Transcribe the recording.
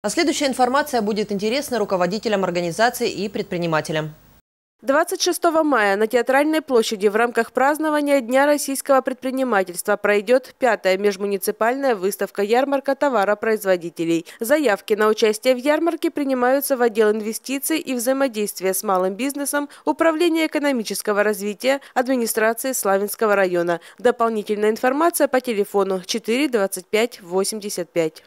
А следующая информация будет интересна руководителям организации и предпринимателям. 26 мая на Театральной площади в рамках празднования Дня российского предпринимательства пройдет пятая межмуниципальная выставка-ярмарка товаропроизводителей. Заявки на участие в ярмарке принимаются в отдел инвестиций и взаимодействия с малым бизнесом, Управление экономического развития, администрации Славянского района. Дополнительная информация по телефону 4 25 85.